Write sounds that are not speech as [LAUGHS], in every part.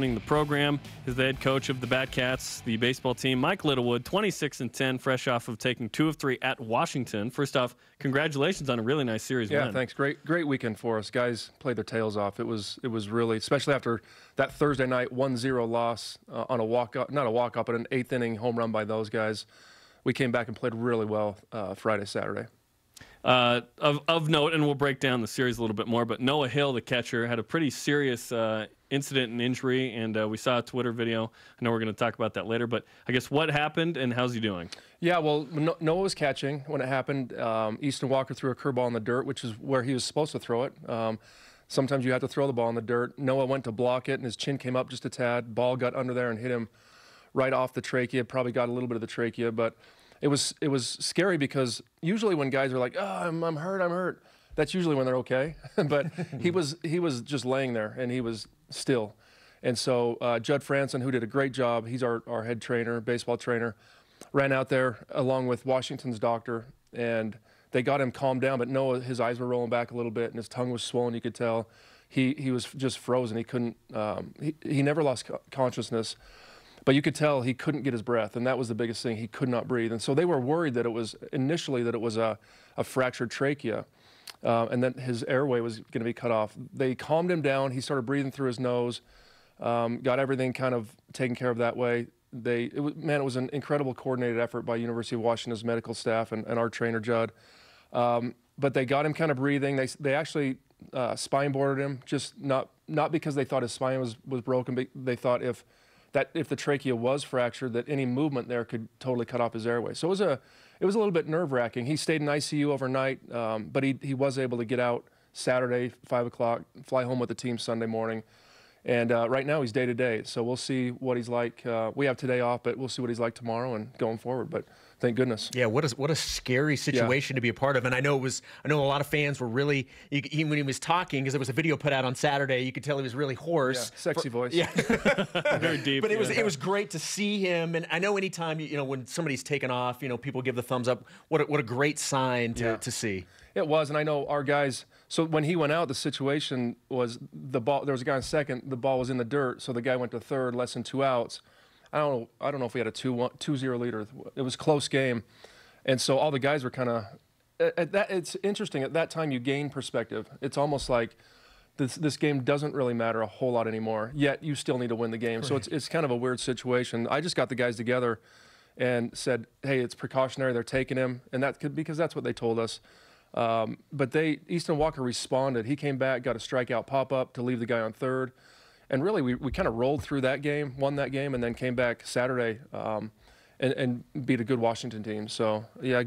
Running the program is the head coach of the Batcats, the baseball team, Mike Littlewood, 26 and 10, fresh off of taking two of three at Washington. First off, congratulations on a really nice series yeah, win. thanks. Great, great weekend for us. Guys played their tails off. It was, it was really, especially after that Thursday night 1-0 loss uh, on a walk up, not a walk up, but an eighth inning home run by those guys. We came back and played really well uh, Friday, Saturday. Uh, of, of note, and we'll break down the series a little bit more, but Noah Hill, the catcher, had a pretty serious uh, incident and injury, and uh, we saw a Twitter video. I know we're going to talk about that later, but I guess what happened and how's he doing? Yeah, well, Noah was catching when it happened. Um, Easton Walker threw a curveball in the dirt, which is where he was supposed to throw it. Um, sometimes you have to throw the ball in the dirt. Noah went to block it, and his chin came up just a tad. Ball got under there and hit him right off the trachea. Probably got a little bit of the trachea, but it was it was scary because usually when guys are like, "Oh, I'm, I'm hurt, I'm hurt," that's usually when they're okay. [LAUGHS] but he was he was just laying there, and he was still. And so uh, Judd Franson, who did a great job, he's our, our head trainer, baseball trainer, ran out there along with Washington's doctor, and they got him calmed down. But Noah, his eyes were rolling back a little bit, and his tongue was swollen. You could tell he he was just frozen. He couldn't. Um, he he never lost consciousness, but you could tell he couldn't get his breath, and that was the biggest thing. He could not breathe, and so they were worried that it was initially that it was a a fractured trachea uh, and then his airway was going to be cut off. They calmed him down. He started breathing through his nose, um, got everything kind of taken care of that way. They, it was, man, it was an incredible coordinated effort by University of Washington's medical staff and, and our trainer, Judd. Um, but they got him kind of breathing. They, they actually uh, spine boarded him, just not, not because they thought his spine was, was broken, but they thought if, that if the trachea was fractured, that any movement there could totally cut off his airway. So it was a it was a little bit nerve wracking. He stayed in ICU overnight, um, but he, he was able to get out Saturday, 5 o'clock, fly home with the team Sunday morning. And uh, right now he's day to day, so we'll see what he's like. Uh, we have today off, but we'll see what he's like tomorrow and going forward. But Thank goodness. Yeah, what a what a scary situation yeah. to be a part of. And I know it was. I know a lot of fans were really. He, when he was talking, because there was a video put out on Saturday, you could tell he was really hoarse. Yeah, sexy for, voice. Yeah, [LAUGHS] very deep. But it yeah. was it was great to see him. And I know anytime you know when somebody's taken off, you know people give the thumbs up. What a, what a great sign to, to see. It was, and I know our guys. So when he went out, the situation was the ball. There was a guy in second. The ball was in the dirt, so the guy went to third, less than two outs I don't know, I don't know if we had a 2-1, 2 leader. It was close game, and so all the guys were kind of. At that, it's interesting. At that time, you gain perspective. It's almost like this this game doesn't really matter a whole lot anymore. Yet you still need to win the game. Right. So it's it's kind of a weird situation. I just got the guys together and said, "Hey, it's precautionary. They're taking him," and that could, because that's what they told us. Um, but they Easton Walker responded. He came back, got a strikeout pop up to leave the guy on third and really we, we kind of rolled through that game, won that game, and then came back Saturday um, and, and beat a good Washington team. So yeah,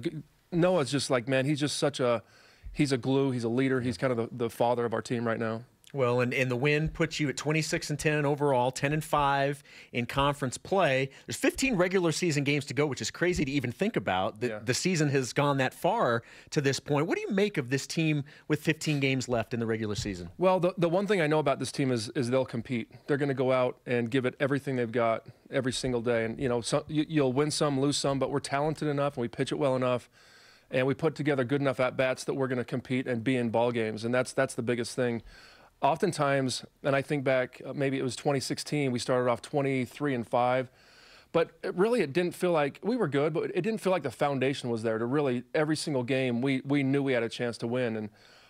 Noah's just like man, he's just such a he's a glue, he's a leader, he's kind of the, the father of our team right now. Well, and, and the win puts you at 26 and 10 overall, 10 and 5 in conference play. There's 15 regular season games to go, which is crazy to even think about. The, yeah. the season has gone that far to this point. What do you make of this team with 15 games left in the regular season? Well, the, the one thing I know about this team is, is they'll compete. They're going to go out and give it everything they've got every single day. And, you know, you, you'll win some, lose some, but we're talented enough and we pitch it well enough and we put together good enough at bats that we're going to compete and be in ball games. And that's, that's the biggest thing oftentimes, and I think back, uh, maybe it was 2016, we started off 23 and 5. But it really, it didn't feel like we were good, but it didn't feel like the foundation was there to really every single game we, we knew we had a chance to win. And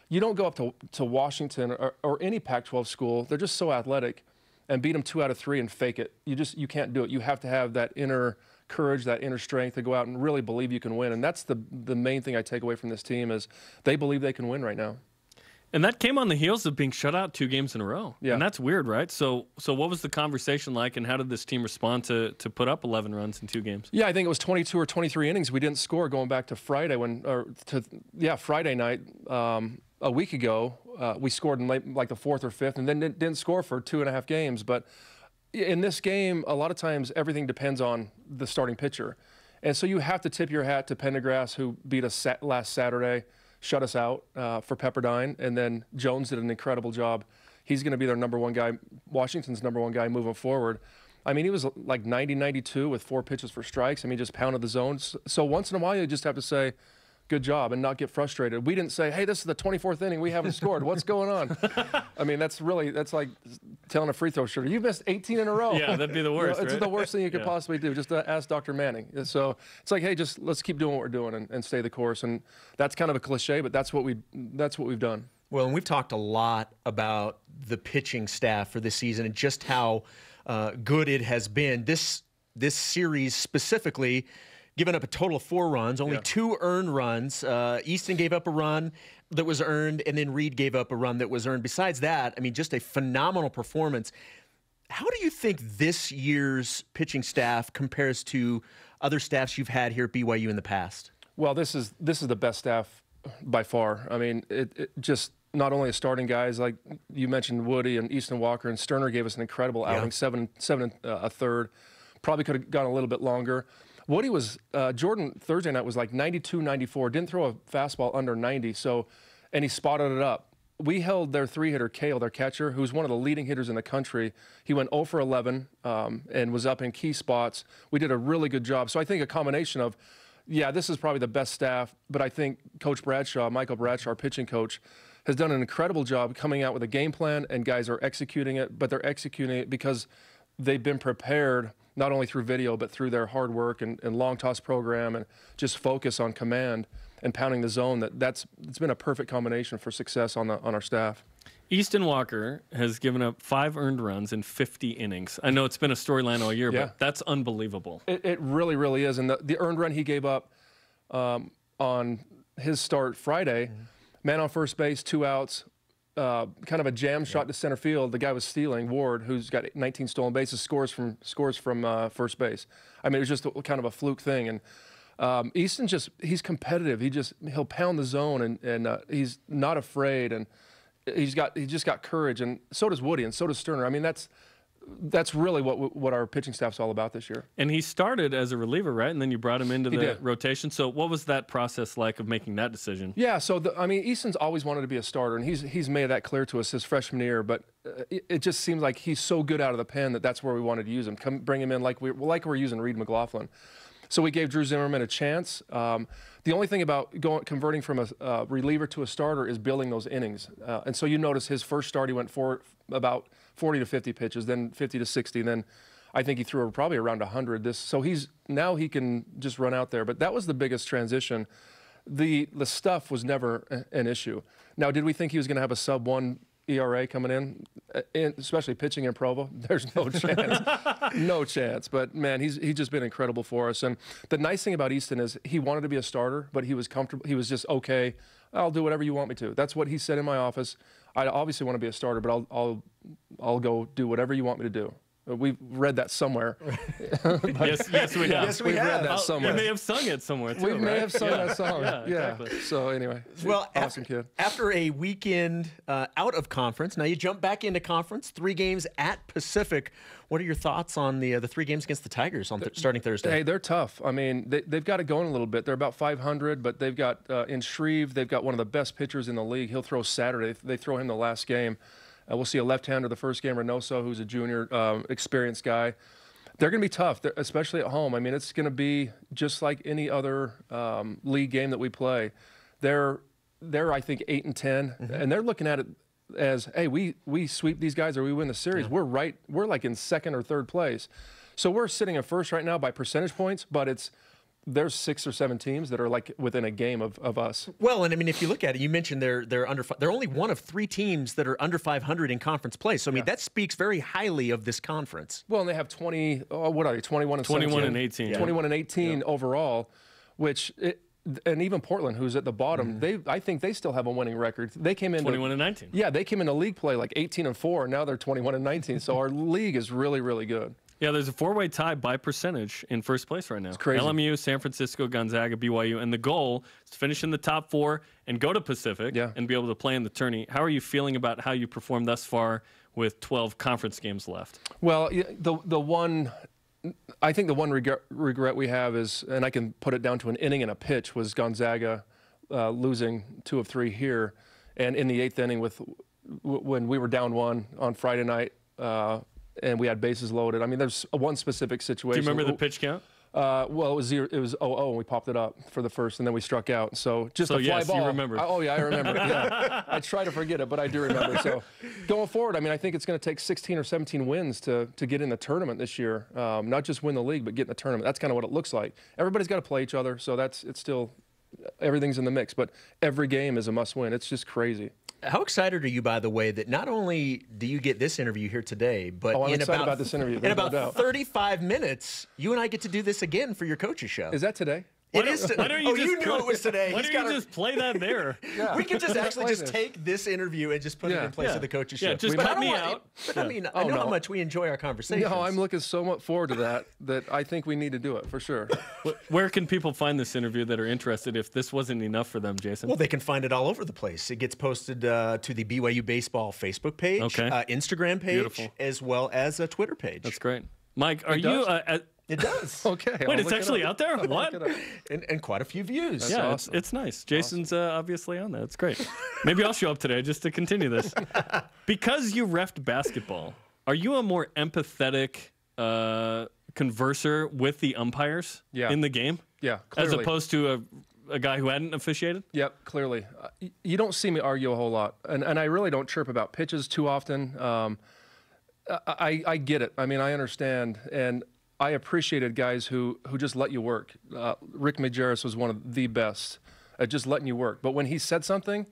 you don't go up to, to Washington or, or any Pac 12 school, they're just so athletic and beat them two out of three and fake it. You just you can't do it. You have to have that inner courage, that inner strength to go out and really believe you can win. And that's the the main thing I take away from this team is they believe they can win right now. And that came on the heels of being shut out two games in a row. Yeah. And that's weird, right? So so what was the conversation like and how did this team respond to to put up 11 runs in two games? Yeah, I think it was 22 or 23 innings we didn't score going back to Friday when or to yeah, Friday night um, a week ago. Uh, we scored in late, like the 4th or 5th and then didn't, score for two and a half games, but in this game, a lot of times everything depends on the starting pitcher. And so you have to tip your hat to Pendergrass, who beat us last Saturday shut us out uh, for Pepperdine, and then Jones did an incredible job. He's going to be their number one guy, Washington's number one guy moving forward. I mean, he was like 90 92 with four pitches for strikes. I mean, just pounded the zone. So once in a while, you just have to say, good job and not get frustrated. We didn't say, hey, this is the 24th inning. We haven't scored. What's going on? [LAUGHS] I mean, that's really, that's like telling a free throw shooter, you missed 18 in a row. Yeah, that'd be the worst. you know, it's right? the worst thing you could [LAUGHS] yeah. possibly do. Just uh, ask Dr. Manning. So it's like, hey, just let's keep doing what we're doing and, and stay the course. And that's kind of a cliche, but that's what we that's what we've done. Well, and we've talked a lot about the pitching staff for this season and just how uh, good it has been. This this series specifically Given up a total of four runs, only yeah. two earned runs. Uh, Easton gave up a run that was earned, and then Reed gave up a run that was earned. Besides that, I mean, just a phenomenal performance. How do you think this year's pitching staff compares to other staffs you've had here at BYU in the past? Well, this is this is the best staff by far. I mean, it, it just not only starting guys like you mentioned Woody and Easton Walker and Sterner gave us an incredible outing, yeah. seven seven and uh, a third. Probably could have gone a little bit longer, he was, uh, Jordan Thursday night was like 92, 94, didn't throw a fastball under 90, so, and he spotted it up. We held their three hitter, Kale, their catcher, who's one of the leading hitters in the country. He went 0 for 11 um, and was up in key spots. We did a really good job. So I think a combination of, yeah, this is probably the best staff, but I think Coach Bradshaw, Michael Bradshaw, our pitching coach, has done an incredible job coming out with a game plan, and guys are executing it, but they're executing it because they've been prepared – not only through video, but through their hard work and, and long toss program and just focus on command and pounding the zone, that that's, it's been a perfect combination for success on, the, on our staff. Easton Walker has given up five earned runs in 50 innings. I know it's been a storyline all year, yeah. but that's unbelievable. It, it, really, really is. And the, the earned run he gave up um, on his start Friday, mm -hmm. man on first base, two outs, uh, kind of a jam shot to center field. The guy was stealing Ward, who's got 19 stolen bases, scores from scores from uh, first base. I mean, it was just a, kind of a fluke thing. And um, Easton just he's competitive. He just he'll pound the zone and and uh, he's not afraid and he's got he just got courage. And so does Woody and so does Sterner. I mean, that's that's really what what our pitching staff's all about this year. And he started as a reliever, right? And then you brought him into the rotation. So what was that process like of making that decision? Yeah, so the, I mean, Easton's always wanted to be a starter, and he's he's made that clear to us his freshman year. But uh, it, it just seems like he's so good out of the pen that that's where we wanted to use him. Come bring him in like we like we're using Reed McLaughlin. So we gave Drew Zimmerman a chance. Um, the only thing about going, converting from a uh, reliever to a starter is building those innings. Uh, and so you notice his first start, he went for about 40 to 50 pitches, then 50 to 60, then I think he threw probably around 100. This so he's now he can just run out there. But that was the biggest transition. The the stuff was never an issue. Now, did we think he was going to have a sub one ERA coming in, and uh, especially pitching in Provo, [LAUGHS] there's no [LAUGHS] chance, no chance. But man, he's he's just been incredible for us. And the nice thing about Easton is he wanted to be a starter, but he was comfortable. He was just okay. I'll do whatever you want me to. That's what he said in my office. I obviously want to be a starter, but I'll I'll I'll go do whatever you want me to do. Uh, we've read that somewhere. [LAUGHS] [LAUGHS] yes, yes, we have. Yes, we have. read that somewhere. We may have sung it somewhere too. We right? may have sung yeah. that song. Yeah, yeah. Exactly. So anyway, well, awesome after, kid. After a weekend uh, out of conference, now you jump back into conference. Three games at Pacific. What are your thoughts on the uh, the three games against the Tigers on th starting Thursday? Hey, they're tough. I mean, they, have got it going a little bit. They're about 500, but they've got uh, in Shreve, they've got one of the best pitchers in the league. He'll throw Saturday. They throw him the last game. Uh, we'll see a left-hander, the first game, Reynoso, who's a junior, um, experienced guy. They're going to be tough, especially at home. I mean, it's going to be just like any other um, league game that we play. They're they're I think eight and 10 mm -hmm. and they're looking at it as, hey, we we sweep these guys or we win the series. Yeah. We're right. We're like in second or third place. So we're sitting in first right now by percentage points, but it's there's six or seven teams that are like within a game of, of us. Well, and I mean, if you look at it, you mentioned they're they're under they're only one of three teams that are under 500 in conference play. So I mean, yeah. that speaks very highly of this conference. Well, and they have 20. Oh, what are you? 21 and 21 17, and 18. Yeah. 21 and 18 yeah. overall, which. It, and even Portland, who's at the bottom, mm. they I think they still have a winning record. They came in 21 and 19. Yeah, they came into league play like 18 and four, and now they're 21 and 19. So our [LAUGHS] league is really, really good. Yeah, there's a four-way tie by percentage in first place right now. It's crazy. LMU, San Francisco, Gonzaga, BYU, and the goal is to finish in the top four and go to Pacific yeah. and be able to play in the tourney. How are you feeling about how you performed thus far with 12 conference games left? Well, the the one I think the one regret, regret we have is, and I can put it down to an inning and a pitch, was Gonzaga uh, losing two of three here, and in the eighth inning with when we were down one on Friday night. Uh, and we had bases loaded. I mean, there's one specific situation. Do you remember the pitch count? Uh, well, it was zero, it was 0 and we popped it up for the first, and then we struck out. So just so a fly yes, ball. You remember. I, oh yeah, I remember. [LAUGHS] yeah. I try to forget it, but I do remember. So [LAUGHS] going forward, I mean, I think it's going to take 16 or 17 wins to to get in the tournament this year. Um, not just win the league, but get in the tournament. That's kind of what it looks like. Everybody's got to play each other, so that's it's still everything's in the mix. But every game is a must win. It's just crazy. How excited are you, by the way, that not only do you get this interview here today, but oh, in about, about this interview. In about no 35 minutes, you and I get to do this again for your coaches show. Is that today? Why it is. To, why don't you oh, just you knew it was today. [LAUGHS] Why He's don't you just play that there? [LAUGHS] yeah. We could just actually just this. take this interview and just put yeah. it in place yeah. of the coaches show. Yeah, just cut me out. It, but I mean, oh, I know no. how much we enjoy our conversation. No, I'm looking so much forward to that that I think we need to do it for sure. [LAUGHS] Where can people find this interview that are interested? If this wasn't enough for them, Jason? Well, they can find it all over the place. It gets posted uh, to the BYU baseball Facebook page, okay. uh, Instagram page, Beautiful. as well as a Twitter page. That's great, Mike. Are you? Uh, it does. [LAUGHS] okay. Wait, I'll it's actually it out there? What? and, and, quite a few views. That's yeah, awesome. it's, it's, nice. Jason's awesome. uh, obviously on that. It's great. Maybe I'll show up today just to continue this. [LAUGHS] because you refed basketball, are you a more empathetic uh, converser with the umpires yeah. in the game? Yeah, clearly. As opposed to a a guy who hadn't officiated? Yep, clearly. Uh, you don't see me argue a whole lot, and and I really don't chirp about pitches too often. Um, I, I get it. I mean, I understand, and I appreciated guys who who just let you work. Uh, Rick Majerus was one of the best at just letting you work. But when he said something,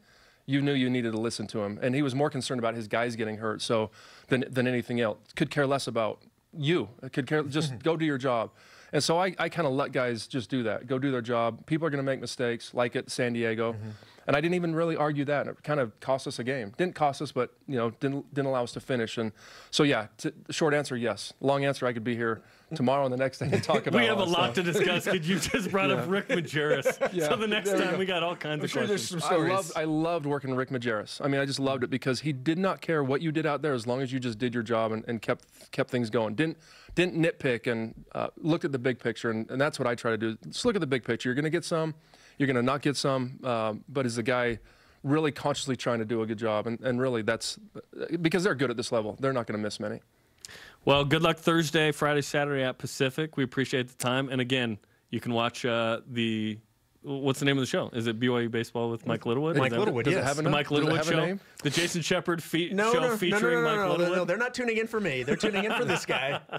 you knew you needed to listen to him, and he was more concerned about his guys getting hurt so than than anything else. Could care less about you. Could care just [LAUGHS] go do your job. And so I, I kind of let guys just do that, go do their job. People are going to make mistakes, like at San Diego. Mm -hmm. And I didn't even really argue that. It kind of cost us a game. Didn't cost us, but you know, didn't didn't allow us to finish. And so yeah, t- short answer, yes. Long answer, I could be here tomorrow and the next day and talk about. [LAUGHS] we have a lot stuff. to discuss. Could you just brought yeah. up Rick Majerus? [LAUGHS] yeah. So the next there time we, we got all kinds I'm of sure questions. There's some stories. I loved, I loved working with Rick Majerus. I mean, I just loved it because he did not care what you did out there as long as you just did your job and, and kept kept things going. Didn't didn't nitpick and uh, looked at the big picture, and, and that's what I try to do. Just look at the big picture. You're going to get some you're going to not get some. Um, but is the guy really consciously trying to do a good job? And, and really, that's because they're good at this level. They're not going to miss many. Well, good luck Thursday, Friday, Saturday at Pacific. We appreciate the time. And again, you can watch uh, the what's the name of the show? Is it BYU Baseball with Mike Littlewood? Mike Littlewood, yes. Have the Mike Littlewood show. The Jason Shepard fe- no, show no, featuring no, no, no, Mike no, Littlewood. No, no, they're not tuning in for me. They're tuning in for this guy. [LAUGHS]